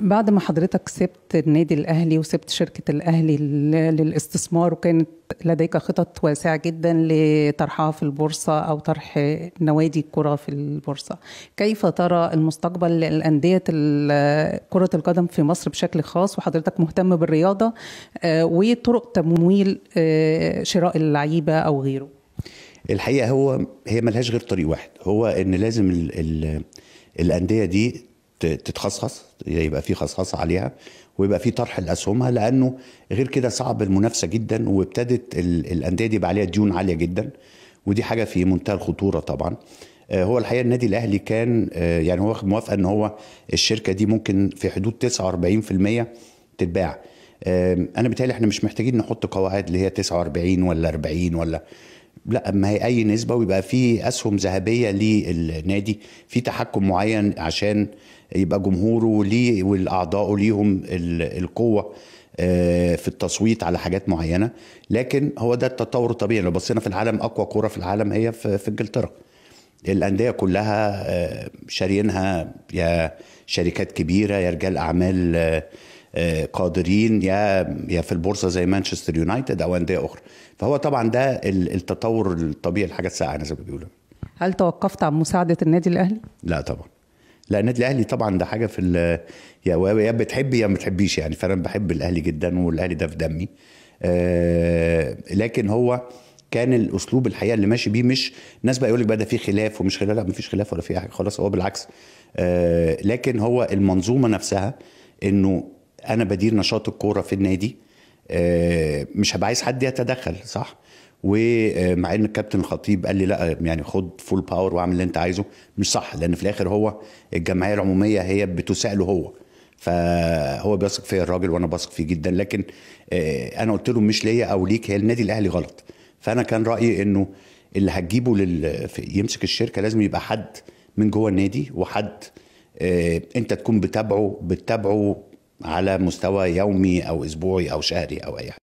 بعد ما حضرتك سبت النادي الاهلي وسبت شركه الاهلي للاستثمار وكانت لديك خطط واسعه جدا لطرحها في البورصه او طرح نوادي الكره في البورصه كيف ترى المستقبل للانديه كره القدم في مصر بشكل خاص وحضرتك مهتم بالرياضه آه، وطرق تمويل آه، شراء اللعيبه او غيره الحقيقه هو هي ملهاش غير طريق واحد هو ان لازم الـ الـ الانديه دي تتخصص يبقى في خصخصه عليها ويبقى في طرح لاسهمها لانه غير كده صعب المنافسه جدا وابتدت الانديه دي يبقى عليها ديون عاليه جدا ودي حاجه في منتهى الخطوره طبعا آه، هو الحقيقه النادي الاهلي كان آه، يعني هو واخد موافقه ان هو الشركه دي ممكن في حدود 49% تتباع انا بتهيألي احنا مش محتاجين نحط قواعد اللي هي 49 ولا 40 ولا لا ما هي اي نسبه ويبقى في اسهم ذهبيه للنادي في تحكم معين عشان يبقى جمهوره ليه والاعضاء ليهم القوه آه، في التصويت على حاجات معينه لكن هو ده التطور الطبيعي لو بصينا في العالم اقوى كوره في العالم هي في انجلترا الانديه كلها آه، شارينها يا شركات كبيره يا رجال اعمال آه، آه، قادرين يا يا في البورصه زي مانشستر يونايتد او انديه اخرى فهو طبعا ده التطور الطبيعي الحاجات الساعه زي ما بيقولوا هل توقفت عن مساعده النادي الاهلي لا طبعا لا النادي الاهلي طبعا ده حاجه في ال... يا يا بتحبي يا ما بتحبيش يعني فانا بحب الاهلي جدا والاهلي ده في دمي آه لكن هو كان الاسلوب الحقيقه اللي ماشي بيه مش الناس بقى يقول لك بقى ده في خلاف ومش خلاف لا ما فيش خلاف ولا في حاجه خلاص هو بالعكس آه لكن هو المنظومه نفسها انه انا بدير نشاط الكوره في النادي آه، مش هبقى عايز حد يتدخل صح ومع ان الكابتن الخطيب قال لي لا يعني خد فول باور واعمل اللي انت عايزه مش صح لان في الاخر هو الجمعيه العموميه هي بتساله هو فهو بيثق فيا الراجل وانا بثق فيه جدا لكن آه، انا قلت له مش ليا او ليك هي النادي الاهلي غلط فانا كان رايي انه اللي هتجيبه لل... يمسك الشركه لازم يبقى حد من جوه النادي وحد آه، انت تكون بتابعه بتتابعه على مستوى يومي او اسبوعي او شهري او اي حاجه